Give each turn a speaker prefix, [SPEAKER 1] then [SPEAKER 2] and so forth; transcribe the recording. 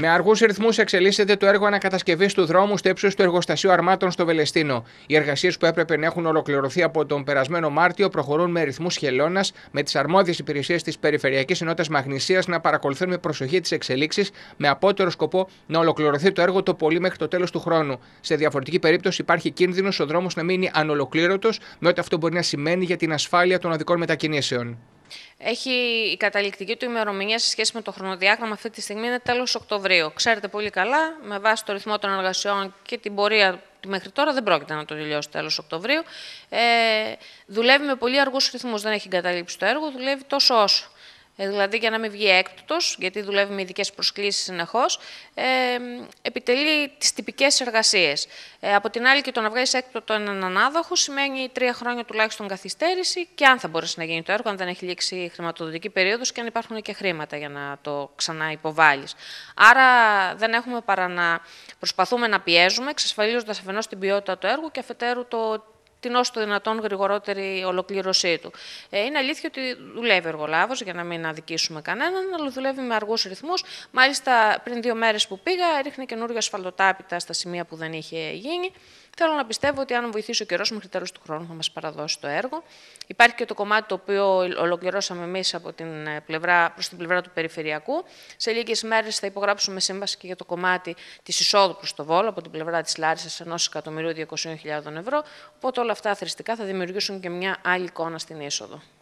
[SPEAKER 1] Με αργούς ρυθμούς εξελίσσεται το έργο ανακατασκευής του δρόμου στο ύψος του εργοστασίου Αρμάτων στο Βελεστίνο. Οι εργασίες που έπρεπε να έχουν ολοκληρωθεί από τον περασμένο Μάρτιο προχωρούν με ρυθμούς χελώνας, με τις αρμόδιες υπηρεσίες της Περιφερειακής Ενότητας Μαγνησίας να παρακολουθούν με προσοχή τις εξελίξεις, με απότερο σκοπό να ολοκληρωθεί το έργο το πολύ μέχρι το τέλος του χρόνου. Σε διαφορετική περίπτωση υπάρχει κίνδυνος ο δρόμος να μείνει ανολοκλήρωτος, με ό,τι αυτό μπορεί να σημαίνει για την ασφάλεια των οδικών μετακινήσεων.
[SPEAKER 2] Έχει η καταληκτική του ημερομηνία σε σχέση με το χρονοδιάγραμμα αυτή τη στιγμή είναι τέλος Οκτωβρίου. Ξέρετε πολύ καλά, με βάση το ρυθμό των εργασιών και την πορεία μέχρι τώρα δεν πρόκειται να το τελειώσει τέλος Οκτωβρίου. Ε, δουλεύει με πολύ αργούς ρυθμούς, δεν έχει εγκαταλείψει το έργο, δουλεύει τόσο όσο. Ε, δηλαδή, για να μην βγει έκτοτο, γιατί δουλεύει με ειδικές προσκλήσεις συνεχώς, ε, επιτελεί τις τυπικές εργασίες. Ε, από την άλλη, και το να βγάλεις έκπτωτο έναν ανάδοχο σημαίνει τρία χρόνια τουλάχιστον καθυστέρηση και αν θα μπορέσει να γίνει το έργο, αν δεν έχει λήξει η χρηματοδοτική περίοδος και αν υπάρχουν και χρήματα για να το ξανά υποβάλει. Άρα, δεν έχουμε παρά να προσπαθούμε να πιέζουμε, εξασφαλίζοντας αφενός την ποιότητα του έργου και αφετέρου το την όσο το δυνατόν γρηγορότερη ολοκλήρωσή του. Ε, είναι αλήθεια ότι δουλεύει ο εργολάβος, για να μην αδικήσουμε κανέναν, αλλά δουλεύει με αργούς ρυθμούς. Μάλιστα, πριν δύο μέρες που πήγα, ρίχνει καινούργια ασφαλτοτάπητα στα σημεία που δεν είχε γίνει. Θέλω να πιστεύω ότι αν βοηθήσει ο καιρός μέχρι τέλος του χρόνου θα μας παραδώσει το έργο. Υπάρχει και το κομμάτι το οποίο ολοκληρώσαμε εμείς από την ε, πλευρά, προς την πλευρά του περιφερειακού. Σε λίγες μέρες θα υπογράψουμε σύμβαση και για το κομμάτι της εισόδου προς το Βόλο από την πλευρά της Λάρισας ενός εκατομμυρίου 200.000 ευρώ. Οπότε όλα αυτά αθρηστικά θα δημιουργήσουν και μια άλλη εικόνα στην είσοδο.